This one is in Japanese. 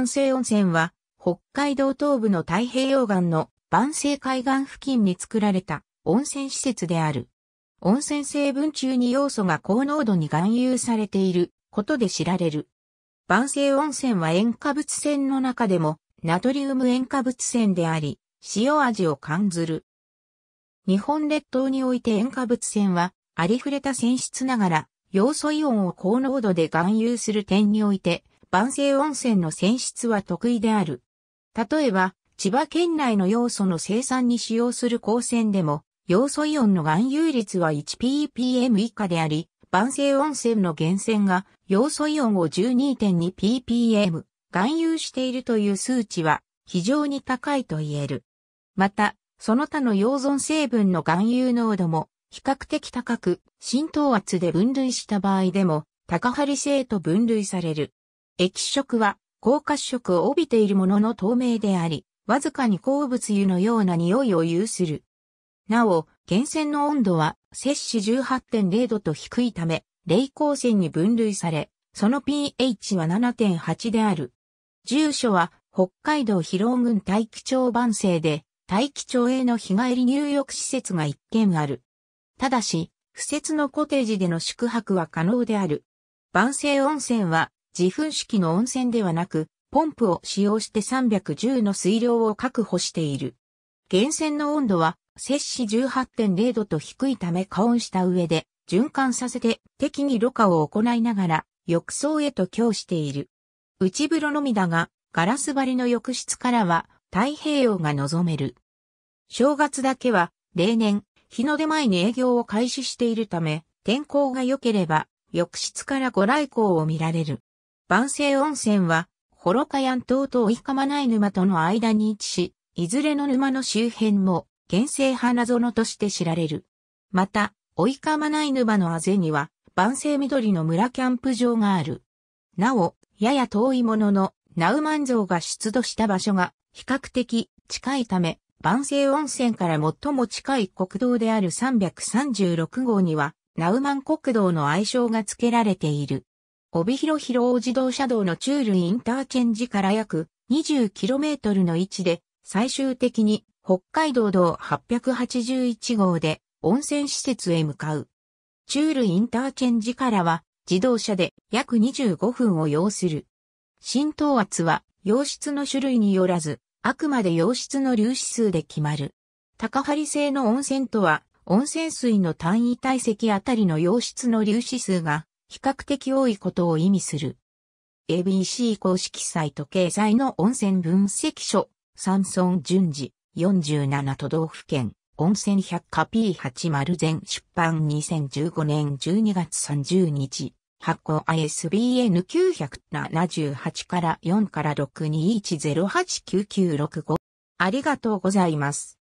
万世温泉は、北海道東部の太平洋岸の万世海岸付近に作られた温泉施設である。温泉成分中に要素が高濃度に含有されていることで知られる。万世温泉は塩化物泉の中でもナトリウム塩化物泉であり、塩味を感ずる。日本列島において塩化物泉は、ありふれた泉質ながら、要素イオンを高濃度で含有する点において、万世温泉の泉質は得意である。例えば、千葉県内の要素の生産に使用する光線でも、要素イオンの含有率は 1ppm 以下であり、万世温泉の源泉が要素イオンを 12.2ppm 含有しているという数値は非常に高いと言える。また、その他の溶存成分の含有濃度も比較的高く、浸透圧で分類した場合でも、高張性と分類される。液色は、高褐色を帯びているものの透明であり、わずかに鉱物油のような匂いを有する。なお、源泉の温度は、摂氏18.0度と低いため、冷光泉に分類され、その pH は7.8である。住所は、北海道広尾郡大気町番生で、大気町への日帰り入浴施設が一軒ある。ただし、不設のコテージでの宿泊は可能である。万世温泉は自噴式の温泉ではなく、ポンプを使用して310の水量を確保している。源泉の温度は、摂氏18.0度と低いため加温した上で、循環させて適宜ろ過を行いながら、浴槽へと供している。内風呂のみだが、ガラス張りの浴室からは太平洋が望める。正月だけは、例年、日の出前に営業を開始しているため、天候が良ければ、浴室からご来光を見られる。万世温泉は、ホロカヤン島と追いかまない沼との間に位置し、いずれの沼の周辺も、原生花園として知られる。また、追いかまない沼のあぜには、万世緑の村キャンプ場がある。なお、やや遠いものの、ナウマン像が出土した場所が比較的近いため、万世温泉から最も近い国道である336号には、ナウマン国道の愛称が付けられている。帯広広尾自動車道の中類インターチェンジから約 20km の位置で、最終的に北海道道881号で温泉施設へ向かう。中類インターチェンジからは自動車で約25分を要する。浸透圧は溶質の種類によらず、あくまで溶質の粒子数で決まる。高張製の温泉とは、温泉水の単位体積あたりの溶質の粒子数が比較的多いことを意味する。ABC 公式サイト掲載の温泉分析書、サンソン順次、47都道府県、温泉百科 P80 全出版2015年12月30日、発行 ISBN 978から4から621089965。ありがとうございます。